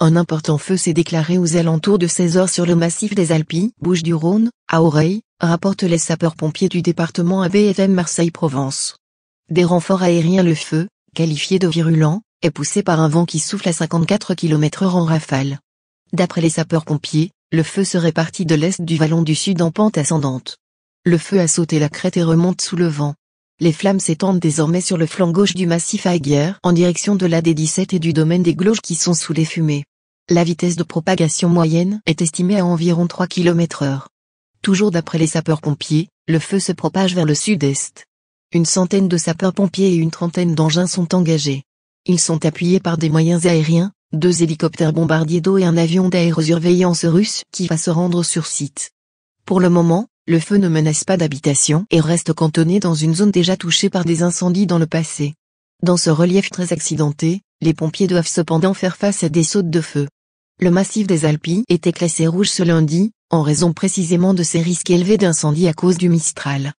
Un important feu s'est déclaré aux alentours de 16 heures sur le massif des Alpes, Bouches-du-Rhône, à Oreille, rapportent les sapeurs-pompiers du département ABFM Marseille-Provence. Des renforts aériens le feu, qualifié de virulent, est poussé par un vent qui souffle à 54 km h en rafale. D'après les sapeurs-pompiers, le feu serait parti de l'est du vallon du sud en pente ascendante. Le feu a sauté la crête et remonte sous le vent. Les flammes s'étendent désormais sur le flanc gauche du massif Aiguère, en direction de la D17 et du domaine des Gloges qui sont sous les fumées. La vitesse de propagation moyenne est estimée à environ 3 km heure. Toujours d'après les sapeurs-pompiers, le feu se propage vers le sud-est. Une centaine de sapeurs-pompiers et une trentaine d'engins sont engagés. Ils sont appuyés par des moyens aériens, deux hélicoptères bombardiers d'eau et un avion d'aérosurveillance russe qui va se rendre sur site. Pour le moment, le feu ne menace pas d'habitation et reste cantonné dans une zone déjà touchée par des incendies dans le passé. Dans ce relief très accidenté, les pompiers doivent cependant faire face à des sautes de feu. Le massif des Alpies était classé rouge ce lundi, en raison précisément de ses risques élevés d'incendie à cause du Mistral.